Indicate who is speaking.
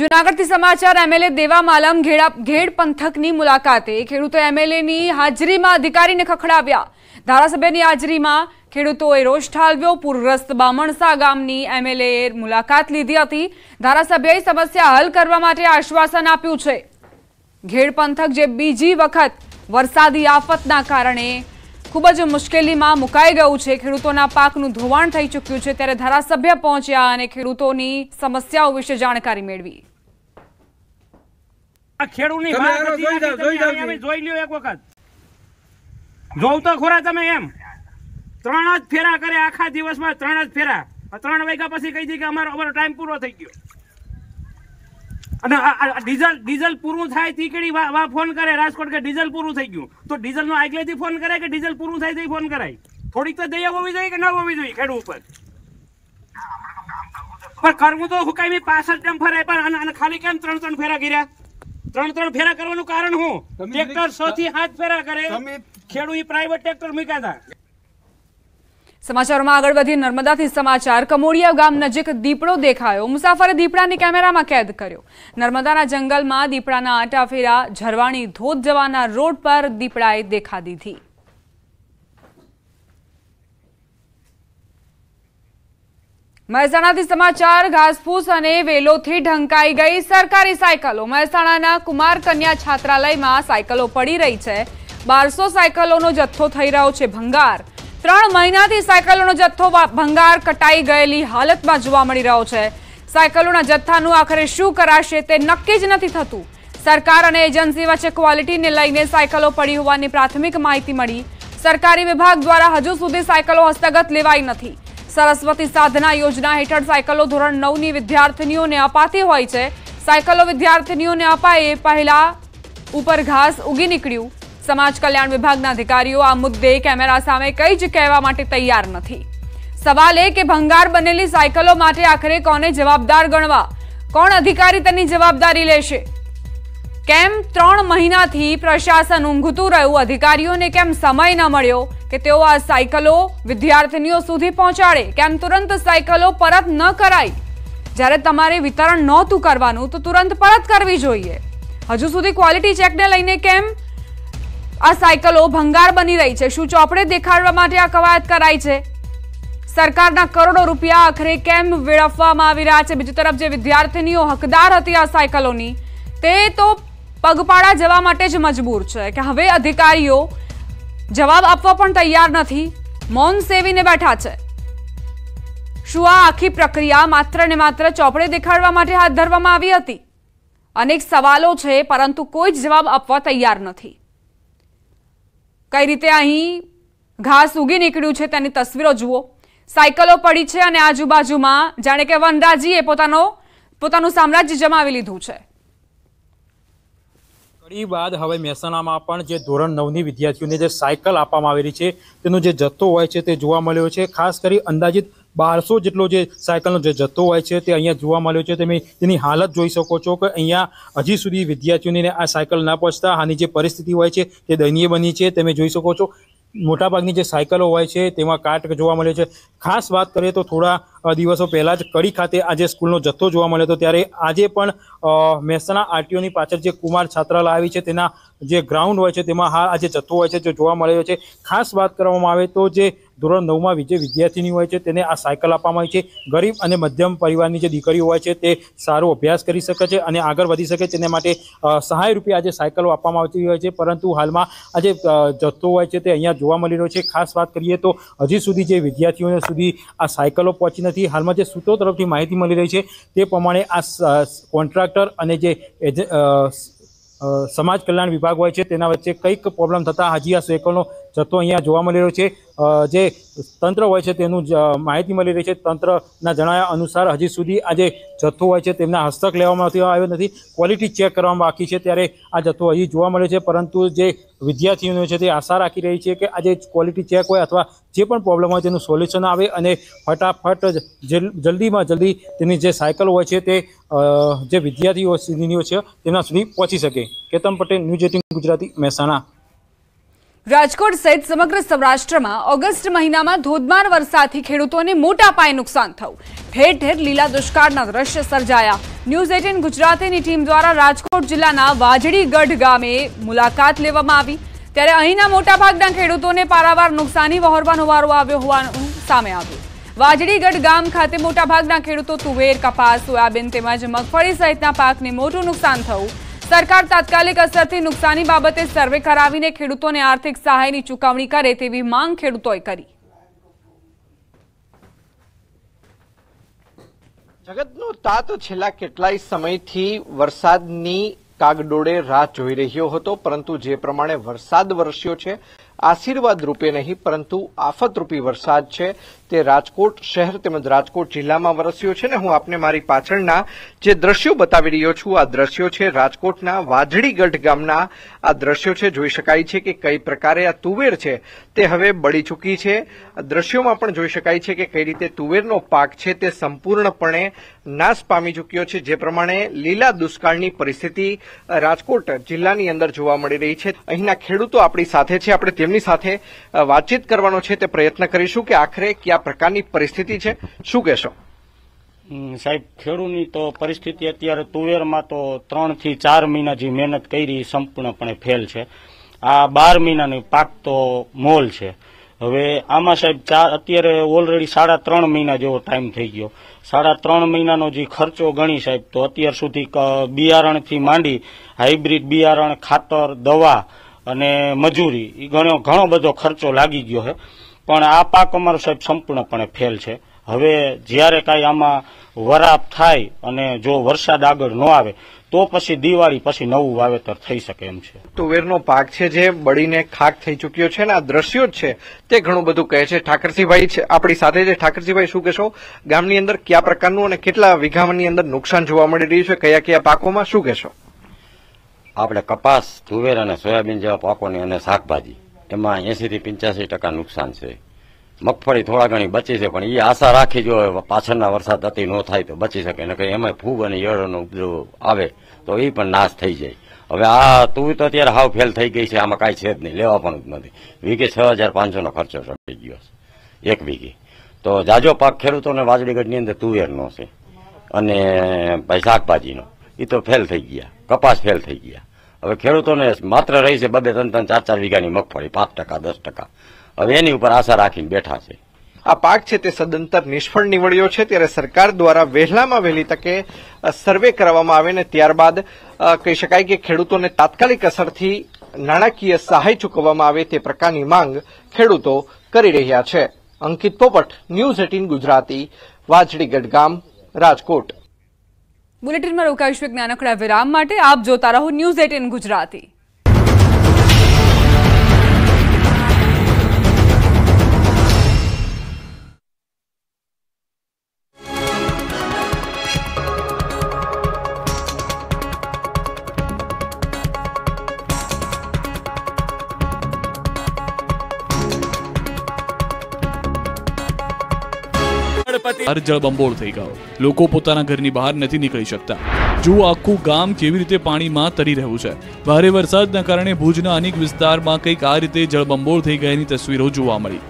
Speaker 1: જુનાગઢથી સમાચાર એમએલએ દેવા માલમ ઘેડ પંથકની મુલાકાતે ખેડૂતો એમએલએની હાજરીમાં અધિકારીને ખખડાવ્યા ધારાસભ્યની હાજરીમાં ખેડૂતોએ રોષ ઠાલવ્યો પૂરગ્રસ્ત બામણસા ગામની એમએલએએ મુલાકાત લીધી હતી ધારાસભ્યએ સમસ્યા હલ કરવા માટે આશ્વાસન આપ્યું છે ઘેડ પંથક જે બીજી વખત વરસાદી આફતના કારણે ખૂબ જ મુશ્કેલીમાં મુકાઈ ગયું છે ખેડૂતોના પાકનું ધોવાણ થઈ ચૂક્યું છે ત્યારે ધારાસભ્ય પહોંચ્યા અને ખેડૂતોની સમસ્યાઓ વિશે જાણકારી
Speaker 2: મેળવી ખોરા તમે એમ ત્રણ જ ફેરા કરે આખા દિવસમાં ત્રણ જ ફેરા ત્રણ વાગ્યા પછી કહી દી કે અમારો અમારો ટાઈમ પૂરો થઈ ગયો અને ડીઝલ ડીઝલ પૂરું થાય તીકડી વા ફોન કરે રાજકોટ કે ડીઝલ પૂરું થઈ ગયું તો ડીઝલ ડીઝલનો આગલેથી ફોન કરે કે ડીઝલ પૂરું થાય તો ફોન કરાય થોડીક તો દયા હોવી જોઈએ કે ન હોવી જોઈએ ખેડૂત ઉપર પણ કરવું તો હું કાંઈ પાછળ કેમ ફરાય પણ અને ખાલી કેમ ત્રણ ત્રણ ફેરા ગીર્યા ત્રણ ત્રણ ફેરા કરવાનું કારણ હું ટ્રેક્ટર સૌથી હાથ ફેરા કરે ખેડૂત પ્રાઇવેટ ટ્રેક્ટર મૂક્યા હતા સમાચારોમાં
Speaker 1: આગળ વધી નર્મદાથી સમાચાર કમોડિયા ગામ નજીક દીપડો દેખાયો મુસાફરે દીપડાની કેમેરામાં કેદ કર્યો નર્મદાના જંગલમાં દીપડાના આટાફેરા ઝરવાણી ધોધ જવાના રોડ પર દીપડાએ દેખા દીધી મહેસાણાથી સમાચાર ઘાસફૂસ અને વેલોથી ઢંકાઈ ગઈ સરકારી સાયકલો મહેસાણાના કુમાર કન્યા છાત્રાલયમાં સાયકલો પડી રહી છે બારસો સાયકલોનો જથ્થો થઈ રહ્યો છે ભંગાર ત્રણ મહિનાથી સાયકલોનો જથ્થો ભંગાર કટાઈ ગયેલી હાલતમાં જોવા મળી રહ્યો છે સાયકલોના જથ્થાનું આખરે શું કરાશે તે નક્કી જ નથી થતું સરકાર અને એજન્સી વચ્ચે ક્વોલિટીને લઈને સાયકલો પડી હોવાની પ્રાથમિક માહિતી મળી સરકારી વિભાગ દ્વારા હજુ સુધી સાયકલો હસ્તગત લેવાઈ નથી સરસ્વતી સાધના યોજના હેઠળ સાયકલો ધોરણ નવની વિદ્યાર્થીનીઓને અપાતી હોય છે સાયકલો વિદ્યાર્થીનીઓને અપાય એ પહેલા ઉપર ઘાસ ઉગી નીકળ્યું સમાજ કલ્યાણ વિભાગના અધિકારીઓ આ મુદ્દે કેમેરા સામે કંઈ જ કહેવા માટે તૈયાર નથી સવાલ એ કે ભંગાર બનેલી સાયકલો માટે આખરે કોને જવાબદાર ગણવા કોણ અધિકારી તેની જવાબદારી લેશે કેમ ત્રણ મહિનાથી પ્રશાસન ઊંઘતું રહ્યું અધિકારીઓને કેમ સમય ન મળ્યો કે તેઓ આ સાયકલો વિદ્યાર્થીનીઓ સુધી પહોંચાડે કેમ તુરંત સાયકલો પરત ન કરાય જ્યારે તમારે વિતરણ નહોતું કરવાનું તો તુરંત પરત કરવી જોઈએ હજુ સુધી ક્વોલિટી ચેકને લઈને કેમ આ સાયકલો ભંગાર બની રહી છે શું ચોપડે દેખાડવા માટે આ કવાયત કરાઈ છે સરકારના કરોડો રૂપિયા આખરે કેમ વેડફવામાં આવી રહ્યા છે બીજી તરફ જે વિદ્યાર્થીનીઓ હકદાર હતી આ સાયકલોની તે તો પગપાળા જવા માટે જ મજબૂર છે કે હવે અધિકારીઓ જવાબ આપવા પણ તૈયાર નથી મૌન સેવીને બેઠા છે શું આ આખી પ્રક્રિયા માત્ર ને માત્ર ચોપડે દેખાડવા માટે હાથ ધરવામાં આવી હતી અનેક સવાલો છે પરંતુ કોઈ જ જવાબ આપવા તૈયાર નથી કઈ રીતે અહીં ઘાસ ઉગી નીકળ્યું છે તેની તસવીરો જુઓ સાયકલો પડી છે અને આજુબાજુમાં જાણે કે વનરાજીએ પોતાનો પોતાનું સામ્રાજ્ય જમાવી લીધું છે
Speaker 2: કડી બાદ હવે મહેસાણામાં પણ જે ધોરણ નવની વિદ્યાર્થીઓને જે સાયકલ આપવામાં આવેલી છે તેનો જે જથ્થો હોય છે તે જોવા મળ્યો છે ખાસ કરી અંદાજિત બારસો જેટલો જે સાયકલનો જે જથ્થો હોય છે તે અહીંયા જોવા મળ્યો છે તમે તેની હાલત જોઈ શકો છો કે અહીંયા હજી સુધી વિદ્યાર્થીઓને આ સાયકલ ના પહોંચતા આની જે પરિસ્થિતિ હોય છે તે દયનીય બની છે તમે જોઈ શકો છો મોટાભાગની જે સાયકલો હોય છે તેમાં કાટ જોવા મળ્યો છે ખાસ વાત કરીએ તો થોડા દિવસો પહેલાં જ કડી ખાતે આજે સ્કૂલનો જથ્થો જોવા મળ્યો હતો ત્યારે આજે પણ મહેસાણા આરટીઓની પાછળ જે કુમાર છાત્રાલય આવી છે તેના જે ગ્રાઉન્ડ હોય છે તેમાં હા આજે જથ્થો હોય છે જે જોવા મળ્યો છે ખાસ વાત કરવામાં આવે તો જે ધોરણ નવમાં જે વિદ્યાર્થીની હોય છે તેને આ સાયકલ આપવામાં આવી છે ગરીબ અને મધ્યમ પરિવારની જે દીકરીઓ હોય છે તે સારો અભ્યાસ કરી શકે છે અને આગળ વધી શકે તેને માટે સહાય રૂપે આજે સાયકલો આપવામાં આવતી હોય છે પરંતુ હાલમાં આજે જથ્થો હોય છે તે અહીંયા જોવા મળી રહ્યો છે ખાસ વાત કરીએ તો હજી સુધી જે વિદ્યાર્થીઓને સુધી આ સાયકલો પહોંચી નથી હાલમાં જે સૂત્રો તરફથી માહિતી મળી રહી છે તે પ્રમાણે આ કોન્ટ્રાક્ટર અને જે સમાજ કલ્યાણ વિભાગ હોય છે તેના વચ્ચે કંઈક પ્રોબ્લેમ થતાં હજી આ સાયકલનો જથ્થો અહીંયા જોવા મળી રહ્યો છે જે તંત્ર હોય છે તેનું માહિતી મળી રહી છે તંત્રના જણાવ્યા અનુસાર હજી સુધી આ જે જથ્થો હોય છે તેમના હસ્તક લેવામાં આવ્યો નથી ક્વોલિટી ચેક કરવામાં બાકી છે ત્યારે આ જથ્થો હજી જોવા મળે છે પરંતુ જે વિદ્યાર્થીઓનો છે તે આશા રાખી રહી છે કે આ જે ક્વોલિટી ચેક હોય અથવા જે પણ પ્રોબ્લેમ હોય તેનું સોલ્યુશન આવે અને ફટાફટ જલ્દીમાં જલ્દી તેની જે સાયકલ હોય છે તે જે વિદ્યાર્થીઓ સુધીનીઓ છે તેમના સુધી પહોંચી શકે કેતન પટેલ ન્યૂઝ એટીન ગુજરાતી મહેસાણા
Speaker 1: રાજકોટ સહિત સમગ્ર સૌરાષ્ટ્રમાં ઓગસ્ટ મહિનામાં ધોધમાર વરસાદથી ખેડૂતોને મોટા પાયે નુકસાન થયું ઠેર ઠેર લીલા દુષ્કાળના દ્રશ્ય સર્જાયા ન્યૂઝ એટીન ગુજરાતીની ટીમ દ્વારા રાજકોટ જિલ્લાના વાજડીગઢ ગામે મુલાકાત લેવામાં આવી ત્યારે અહીંના મોટાભાગના ખેડૂતોને પારાવાર નુકસાની વહોરવાનો વારો આવ્યો હોવાનું સામે આવ્યું વાજડીગઢ ગામ ખાતે મોટાભાગના ખેડૂતો તુવેર કપાસ સોયાબીન તેમજ મગફળી સહિતના પાકને મોટું નુકસાન થયું સરકાર તાત્કાલિક અસરથી નુકસાની બાબતે સર્વે કરાવીને ખેડૂતોને આર્થિક સહાયની ચૂકવણી કરે તેવી માંગ ખેડૂતોએ કરી
Speaker 3: જગતનો તાત છેલ્લા કેટલાય સમયથી વરસાદની કાગડોળે રાહ જોઈ રહ્યો હતો પરંતુ જે પ્રમાણે વરસાદ વરસ્યો છે આશીર્વાદ રૂપે નહીં પરંતુ આફતરૂપી વરસાદ છે તે રાજકોટ શહેર તેમજ રાજકોટ જિલ્લામાં વરસ્યો છે ને હું આપને મારી પાછળના જે દ્રશ્યો બતાવી રહ્યો છું આ દ્રશ્યો છે રાજકોટના વાજળીગઢ ગામના આ દ્રશ્યો છે જોઈ શકાય છે કે કઈ પ્રકારે આ તુવેર છે તે હવે બળી ચૂકી છે દ્રશ્યોમાં પણ જોઈ શકાય છે કે કઈ રીતે તુવેરનો પાક છે તે સંપૂર્ણપણે નાશ પામી ચૂક્યો છે જે પ્રમાણે લીલા દુષ્કાળની પરિસ્થિતિ રાજકોટ જિલ્લાની અંદર જોવા મળી રહી છે અહીંના ખેડૂતો આપણી સાથે છે આપણે તેમની સાથે વાતચીત કરવાનો છે તે પ્રયત્ન કરીશું કે આખરે કયા પ્રકારની પરિસ્થિતિ છે શું કહેશો
Speaker 2: સાહેબ ખેડૂતની તો પરિસ્થિતિ અત્યારે તુવેરમાં તો ત્રણથી ચાર મહિના જે મહેનત કરી સંપૂર્ણપણે ફેલ છે આ બાર મહિનાની પાક તો મોલ છે હવે આમાં સાહેબ ચાર અત્યારે ઓલરેડી સાડા ત્રણ મહિના જેવો ટાઈમ થઈ ગયો સાડા ત્રણ મહિનાનો જે ખર્ચો ગણી સાહેબ તો અત્યાર સુધી બિયારણથી માંડી હાઇબ્રિડ બિયારણ ખાતર દવા અને મજૂરી એ ઘણો ઘણો બધો ખર્ચો લાગી ગયો છે પણ આ પાક અમારો સાહેબ સંપૂર્ણપણે ફેલ છે હવે જ્યારે કાંઈ આમાં વરાપ થાય અને જો વરસાદ આગળ
Speaker 3: ન આવે તો પછી દિવાળી પછી નવું વાવેતર થઈ શકે એમ છે તુવેરનો પાક છે જે બળીને ખાક થઈ ચૂક્યો છે ને આ દ્રશ્યો જ છે તે ઘણું બધું કહે છે ઠાકરસિંહભાઈ છે આપણી સાથે છે ઠાકરસિંહભાઈ શું કહેશો ગામની અંદર કયા પ્રકારનું અને કેટલા વીઘાની અંદર નુકસાન જોવા મળી રહ્યું છે કયા કયા પાકોમાં શું કહેશો
Speaker 2: આપણે કપાસ તુવેર અને સોયાબીન જેવા પાકોની અને શાકભાજી એમાં એંસીથી પંચ્યાસી ટકા નુકસાન છે મગફળી થોડા ઘણી બચી છે પણ એ આશા રાખી જો પાછળના વરસાદ અતિ ન થાય તો બચી શકે ને કંઈ એમાં ફૂગ અને યળોનો ઉપદ્રવ આવે તો એ પણ નાશ થઈ જાય હવે આ તું તો અત્યારે હાવ ફેલ થઈ ગઈ છે આમાં કાંઈ છે જ નહીં લેવા પણ જ નથી વીઘે છ હજાર પાંચસોનો ખર્ચો થઈ ગયો છે એક વીઘે તો જાજો પાક ખેડૂતોને વાજડીગઢની અંદર તુવેરનો છે અને ભાઈ શાકભાજીનો એ તો ફેલ થઈ ગયા કપાસ ફેલ થઈ ગયા હવે ખેડૂતોને માત્ર રહી છે બબે ત્રણ ત્રણ ચાર ચાર વીઘાની મગફળી પાંચ ટકા દસ ટકા હવે એની ઉપર આશા રાખીને બેઠા છે
Speaker 3: આ પાક છે તે સદંતર નિષ્ફળ નીવડ્યો છે ત્યારે સરકાર દ્વારા વહેલામાં વહેલી તકે સર્વે કરવામાં આવે ને ત્યારબાદ કહી શકાય કે ખેડૂતોને તાત્કાલિક અસરથી નાણાકીય સહાય ચૂકવવામાં આવે તે પ્રકારની માંગ ખેડૂતો કરી રહ્યા છે અંકિત પોપટ ન્યૂઝ એટીન ગુજરાતી વાજડી ગઢગામ રાજકોટ બુલેટિનમાં
Speaker 1: રોકાઈશું એક નાનકડા વિરામ માટે આપ જોતા રહો ન્યૂઝ એટીન ગુજરાતી
Speaker 2: હતી ઘર જળબંબોળ થઈ ગયો લોકો પોતાના ઘરની બહાર નથી નીકળી શકતા જો આખું ગામ કેવી રીતે પાણીમાં તરી રહ્યું છે ભારે વરસાદના કારણે ભુજના અનેક વિસ્તારમાં કંઈક આ રીતે જળબંબોળ થઈ ગયાની તસવીરો જોવા મળી